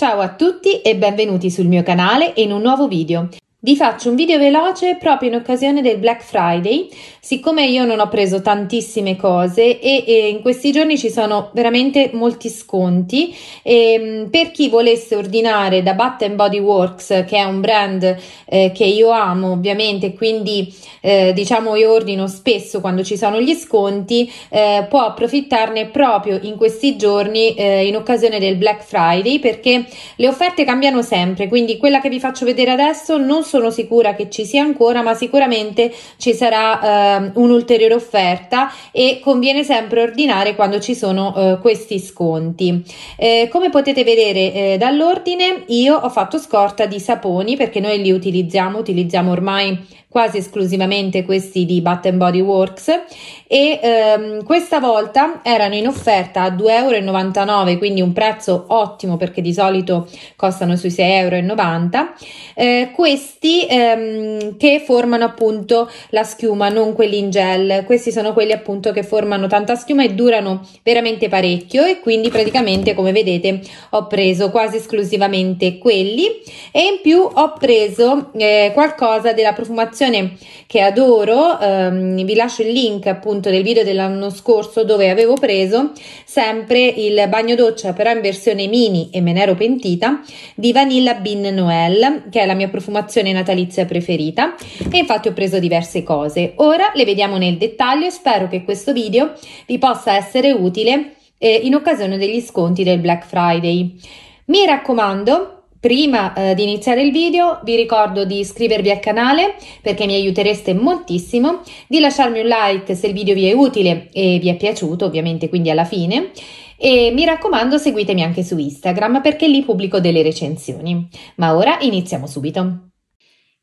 Ciao a tutti e benvenuti sul mio canale in un nuovo video. Vi faccio un video veloce proprio in occasione del Black Friday, siccome io non ho preso tantissime cose e, e in questi giorni ci sono veramente molti sconti. E, ehm, per chi volesse ordinare da Bath Body Works, che è un brand eh, che io amo ovviamente, quindi eh, diciamo io ordino spesso quando ci sono gli sconti, eh, può approfittarne proprio in questi giorni eh, in occasione del Black Friday perché le offerte cambiano sempre, quindi quella che vi faccio vedere adesso non sono sicura che ci sia ancora, ma sicuramente ci sarà eh, un'ulteriore offerta e conviene sempre ordinare quando ci sono eh, questi sconti. Eh, come potete vedere eh, dall'ordine, io ho fatto scorta di saponi perché noi li utilizziamo, utilizziamo ormai quasi esclusivamente questi di Button Body Works e ehm, questa volta erano in offerta a 2,99 euro, quindi un prezzo ottimo perché di solito costano sui 6,90 euro, eh, questi ehm, che formano appunto la schiuma, non quelli in gel, questi sono quelli appunto che formano tanta schiuma e durano veramente parecchio e quindi praticamente come vedete ho preso quasi esclusivamente quelli e in più ho preso eh, qualcosa della profumazione un'animazione che adoro, ehm, vi lascio il link appunto del video dell'anno scorso dove avevo preso sempre il bagno doccia però in versione mini e me ne ero pentita di Vanilla Bean Noel che è la mia profumazione natalizia preferita e infatti ho preso diverse cose. Ora le vediamo nel dettaglio e spero che questo video vi possa essere utile eh, in occasione degli sconti del Black Friday. Mi raccomando, Prima eh, di iniziare il video vi ricordo di iscrivervi al canale perché mi aiutereste moltissimo, di lasciarmi un like se il video vi è utile e vi è piaciuto ovviamente quindi alla fine e mi raccomando seguitemi anche su Instagram perché lì pubblico delle recensioni. Ma ora iniziamo subito.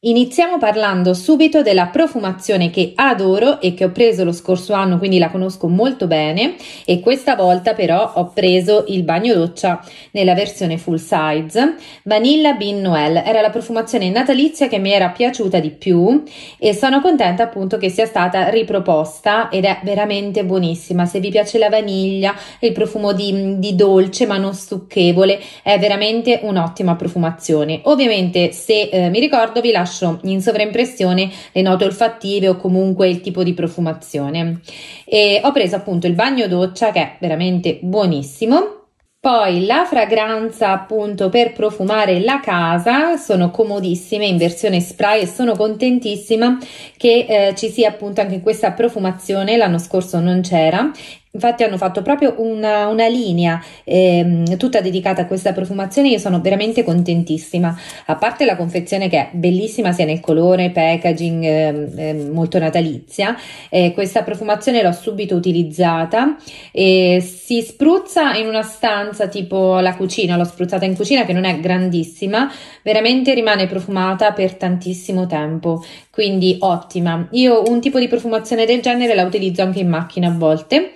Iniziamo parlando subito della profumazione che adoro e che ho preso lo scorso anno, quindi la conosco molto bene e questa volta però ho preso il bagno doccia nella versione full size Vanilla Bean Noel. Era la profumazione natalizia che mi era piaciuta di più e sono contenta appunto che sia stata riproposta ed è veramente buonissima. Se vi piace la vaniglia, il profumo di, di dolce ma non stucchevole, è veramente un'ottima profumazione. Ovviamente se eh, mi ricordo vi lascio lascio in sovraimpressione le note olfattive o comunque il tipo di profumazione. E ho preso appunto il bagno doccia che è veramente buonissimo. Poi la fragranza appunto per profumare la casa, sono comodissime in versione spray e sono contentissima che eh, ci sia appunto anche questa profumazione, l'anno scorso non c'era Infatti hanno fatto proprio una, una linea eh, tutta dedicata a questa profumazione, io sono veramente contentissima, a parte la confezione che è bellissima sia nel colore, packaging, eh, eh, molto natalizia, eh, questa profumazione l'ho subito utilizzata, si spruzza in una stanza tipo la cucina, l'ho spruzzata in cucina che non è grandissima, veramente rimane profumata per tantissimo tempo, quindi ottima. Io un tipo di profumazione del genere la utilizzo anche in macchina a volte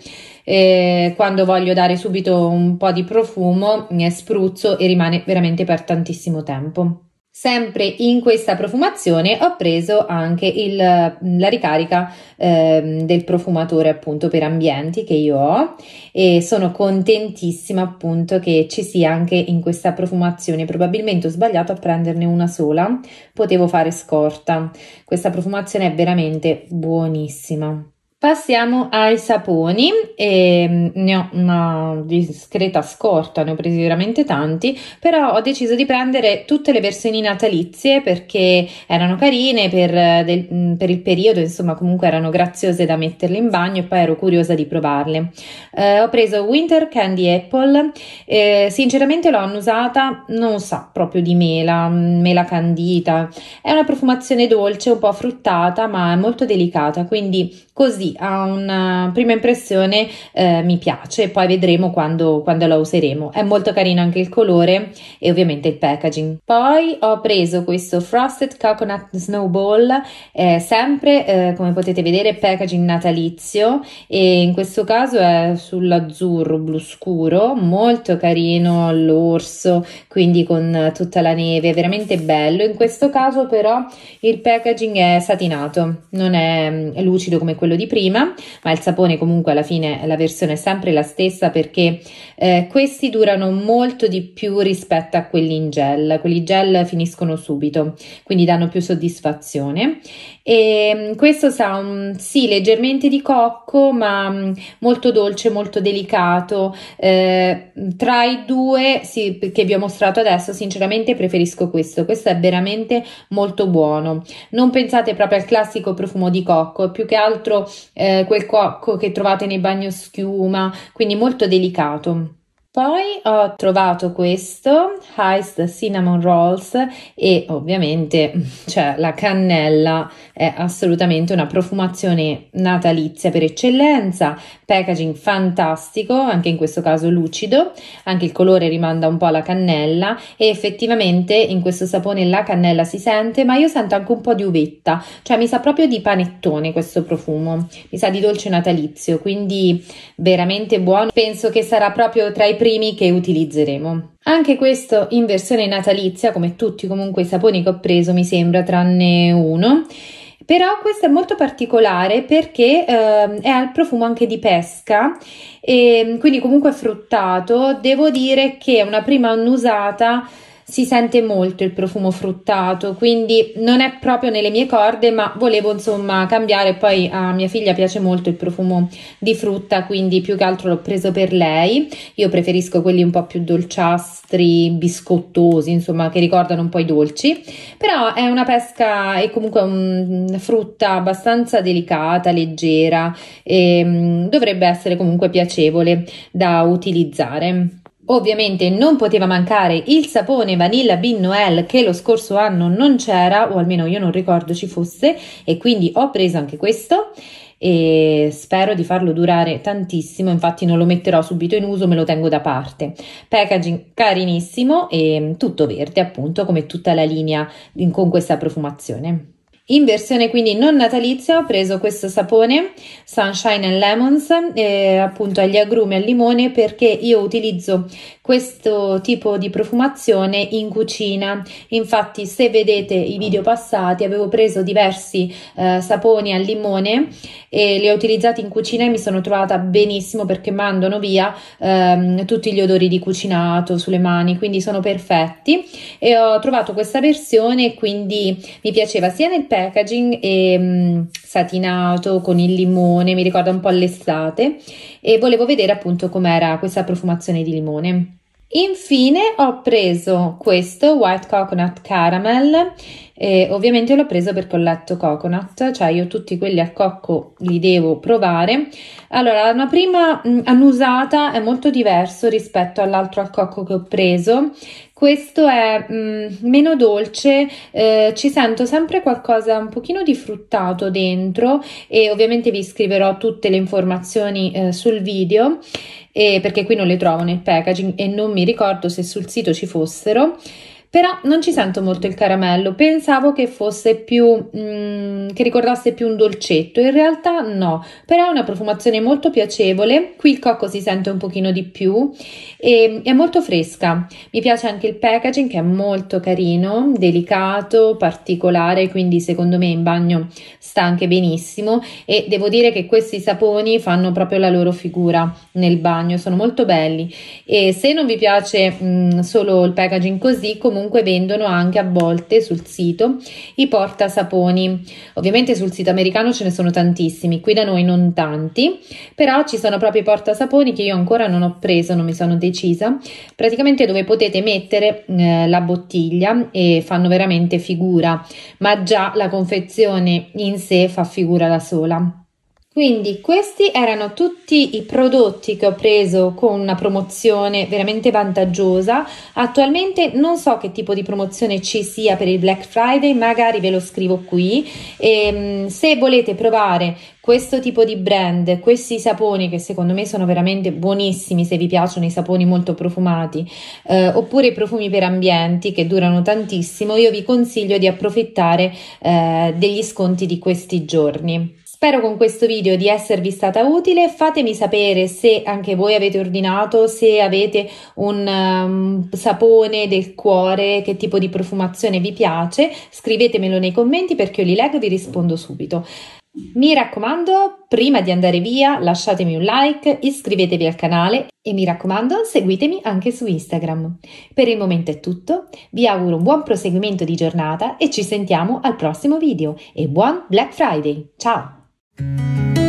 eh, quando voglio dare subito un po' di profumo eh, spruzzo e rimane veramente per tantissimo tempo. Sempre in questa profumazione ho preso anche il, la ricarica eh, del profumatore appunto per ambienti che io ho e sono contentissima appunto che ci sia anche in questa profumazione. Probabilmente ho sbagliato a prenderne una sola, potevo fare scorta. Questa profumazione è veramente buonissima. Passiamo ai saponi, e ehm, ne ho una discreta scorta, ne ho presi veramente tanti, però ho deciso di prendere tutte le versioni natalizie perché erano carine per, eh, del, mm, per il periodo, insomma comunque erano graziose da metterle in bagno e poi ero curiosa di provarle. Eh, ho preso Winter Candy Apple, eh, sinceramente l'ho annusata, non sa proprio di mela, mm, mela candita, è una profumazione dolce, un po' fruttata ma è molto delicata, quindi così sì, a una prima impressione eh, mi piace, poi vedremo quando, quando la useremo. È molto carino anche il colore e ovviamente il packaging. Poi ho preso questo Frosted Coconut Snowball, eh, sempre eh, come potete vedere packaging natalizio e in questo caso è sull'azzurro blu scuro, molto carino l'orso, quindi con tutta la neve, veramente bello. In questo caso però il packaging è satinato, non è mm, lucido come quello di prima prima, ma il sapone comunque alla fine la versione è sempre la stessa perché eh, questi durano molto di più rispetto a quelli in gel, quelli gel finiscono subito, quindi danno più soddisfazione e ehm, questo sa un mm, sì, leggermente di cocco, ma mm, molto dolce, molto delicato. Eh, tra i due sì, che vi ho mostrato adesso, sinceramente preferisco questo. Questo è veramente molto buono. Non pensate proprio al classico profumo di cocco, è più che altro eh, quel cocco che trovate nei bagnoschiuma, quindi molto delicato. Poi ho trovato questo, Heist Cinnamon Rolls e ovviamente cioè, la cannella è assolutamente una profumazione natalizia per eccellenza, packaging fantastico, anche in questo caso lucido, anche il colore rimanda un po' alla cannella e effettivamente in questo sapone la cannella si sente, ma io sento anche un po' di uvetta, cioè mi sa proprio di panettone questo profumo, mi sa di dolce natalizio, quindi veramente buono. Penso che sarà proprio tra i primi che utilizzeremo. Anche questo in versione natalizia, come tutti comunque i saponi che ho preso mi sembra, tranne uno. Però questo è molto particolare perché eh, è al profumo anche di pesca, e, quindi comunque fruttato. Devo dire che una prima annusata si sente molto il profumo fruttato, quindi non è proprio nelle mie corde, ma volevo insomma cambiare. Poi a mia figlia piace molto il profumo di frutta, quindi più che altro l'ho preso per lei. Io preferisco quelli un po' più dolciastri, biscottosi, insomma, che ricordano un po' i dolci. Però è una pesca e comunque una frutta abbastanza delicata, leggera e mm, dovrebbe essere comunque piacevole da utilizzare. Ovviamente non poteva mancare il sapone Vanilla Bean Noel che lo scorso anno non c'era, o almeno io non ricordo ci fosse, e quindi ho preso anche questo e spero di farlo durare tantissimo, infatti non lo metterò subito in uso, me lo tengo da parte. Packaging carinissimo e tutto verde, appunto, come tutta la linea con questa profumazione. In versione quindi non natalizia ho preso questo sapone Sunshine and Lemons eh, appunto agli agrumi al limone perché io utilizzo questo tipo di profumazione in cucina infatti se vedete i video passati avevo preso diversi eh, saponi al limone e li ho utilizzati in cucina e mi sono trovata benissimo perché mandano via ehm, tutti gli odori di cucinato sulle mani quindi sono perfetti e ho trovato questa versione quindi mi piaceva sia nel pezzo packaging e, mh, mm, satinato con il limone, mi ricorda un po' l'estate e volevo vedere appunto com'era questa profumazione di limone. Infine ho preso questo White Coconut Caramel, eh, ovviamente l'ho preso perché ho letto coconut, cioè io tutti quelli a cocco li devo provare. Allora, la prima mm, annusata è molto diverso rispetto all'altro al cocco che ho preso, questo è mh, mm, meno dolce, eh, ci sento sempre qualcosa un pochino di fruttato dentro e ovviamente vi scriverò tutte le informazioni eh, sul video eh, perché qui non le trovo nel packaging e non mi ricordo se sul sito ci fossero però non ci sento molto il caramello, pensavo che fosse più, mm, che ricordasse più un dolcetto, in realtà no, però è una profumazione molto piacevole, qui il cocco si sente un pochino di più e è molto fresca, mi piace anche il packaging che è molto carino, delicato, particolare, quindi secondo me in bagno sta anche benissimo e devo dire che questi saponi fanno proprio la loro figura nel bagno, sono molto belli e se non vi piace mm, solo il packaging così comunque comunque vendono anche a volte sul sito i portasaponi. Ovviamente sul sito americano ce ne sono tantissimi, qui da noi non tanti, però ci sono proprio i portasaponi che io ancora non ho preso, non mi sono decisa, praticamente dove potete mettere eh, la bottiglia e fanno veramente figura, ma già la confezione in sé fa figura da sola. Quindi questi erano tutti i prodotti che ho preso con una promozione veramente vantaggiosa. Attualmente non so che tipo di promozione ci sia per il Black Friday, magari ve lo scrivo qui. E, ehm, se volete provare questo tipo di brand, questi saponi che secondo me sono veramente buonissimi se vi piacciono i saponi molto profumati, eh, oppure i profumi per ambienti che durano tantissimo, io vi consiglio di approfittare eh, degli sconti di questi giorni. Spero con questo video di esservi stata utile, fatemi sapere se anche voi avete ordinato, se avete un um, sapone del cuore, che tipo di profumazione vi piace, scrivetemelo nei commenti perché io li leggo e vi rispondo subito. Mi raccomando, prima di andare via lasciatemi un like, iscrivetevi al canale e mi raccomando seguitemi anche su Instagram. Per il momento è tutto, vi auguro un buon proseguimento di giornata e ci sentiamo al prossimo video e buon Black Friday! Ciao! Música